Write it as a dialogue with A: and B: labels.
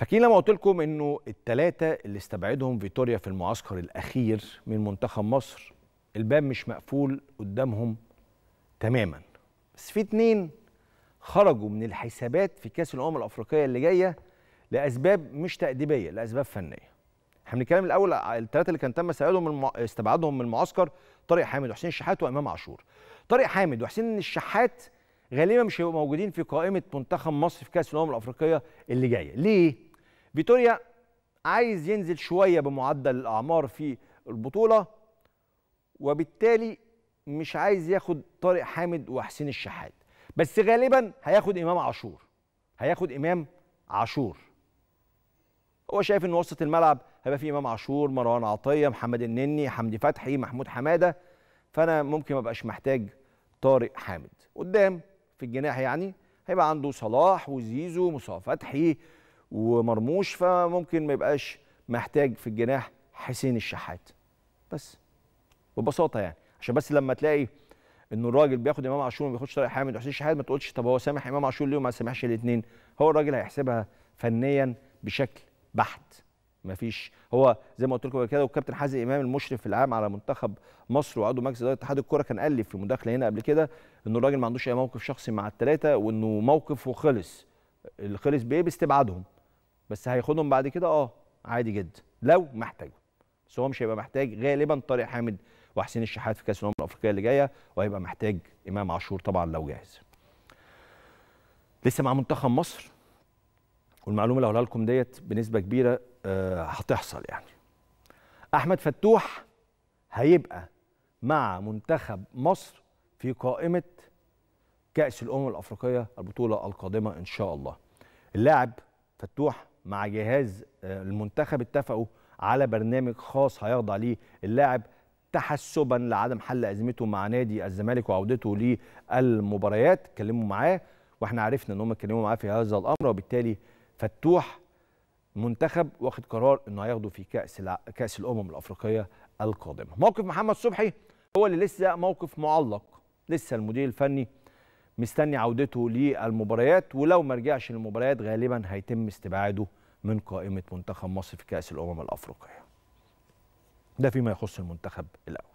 A: فاكرين لما قلت لكم انه الثلاثه اللي استبعدهم فيتوريا في المعسكر الاخير من منتخب مصر الباب مش مقفول قدامهم تماما بس في اتنين خرجوا من الحسابات في كاس الامم الافريقيه اللي جايه لاسباب مش تاديبيه لاسباب فنيه احنا بنتكلم الاول الثلاثه اللي كان تم استبعادهم من استبعادهم من المعسكر طارق حامد وحسين الشحات وامام عاشور طارق حامد وحسين الشحات غالبا مش هيبقوا موجودين في قائمه منتخب مصر في كاس الامم الافريقيه اللي جايه ليه فيتوريا عايز ينزل شويه بمعدل الاعمار في البطوله وبالتالي مش عايز ياخد طارق حامد وحسين الشحات بس غالبا هياخد امام عاشور هياخد امام عاشور هو شايف ان وسط الملعب هيبقى فيه امام عاشور مروان عطيه محمد النني حمدي فتحي محمود حماده فانا ممكن ما ابقاش محتاج طارق حامد قدام في الجناح يعني هيبقى عنده صلاح وزيزو مصطفى فتحي ومرموش فممكن ما يبقاش محتاج في الجناح حسين الشحات بس ببساطه يعني عشان بس لما تلاقي ان الراجل بياخد امام عاشور ما بياخدش طارق حامد وحسين الشحات ما تقولش طب هو سامح امام عاشور ليه وما سامحش الاثنين هو الراجل هيحسبها فنيا بشكل بحت ما فيش هو زي ما قلت لكم كده والكابتن حازم امام المشرف العام على منتخب مصر وعضو مجلس اداره اتحاد الكوره كان قال لي في مداخله هنا قبل كده ان الراجل ما عندوش اي موقف شخصي مع الثلاثه وانه موقفه خلص اللي خلص بايه باستبعادهم بس هياخدهم بعد كده اه عادي جدا لو محتاجهم بس هو مش هيبقى محتاج غالبا طارق حامد وحسين الشحات في كاس الامم الافريقيه اللي جايه وهيبقى محتاج امام عاشور طبعا لو جاهز لسه مع منتخب مصر والمعلومه اللي هقولها لكم ديت بنسبه كبيره آه هتحصل يعني احمد فتوح هيبقى مع منتخب مصر في قائمه كاس الامم الافريقيه البطوله القادمه ان شاء الله اللاعب فتوح مع جهاز آه، المنتخب اتفقوا على برنامج خاص هيخضع ليه اللاعب تحسبا لعدم حل ازمته مع نادي الزمالك وعودته للمباريات اتكلموا معاه واحنا عرفنا ان هم اتكلموا معاه في هذا الامر وبالتالي فتوح منتخب واخد قرار انه هياخده في كاس الع... كاس الامم الافريقيه القادمه موقف محمد صبحي هو اللي لسه موقف معلق لسه المدير الفني مستني عودته للمباريات ولو ما رجعش للمباريات غالبا هيتم استبعاده من قائمه منتخب مصر في كاس الامم الافريقيه ده فيما يخص المنتخب الاول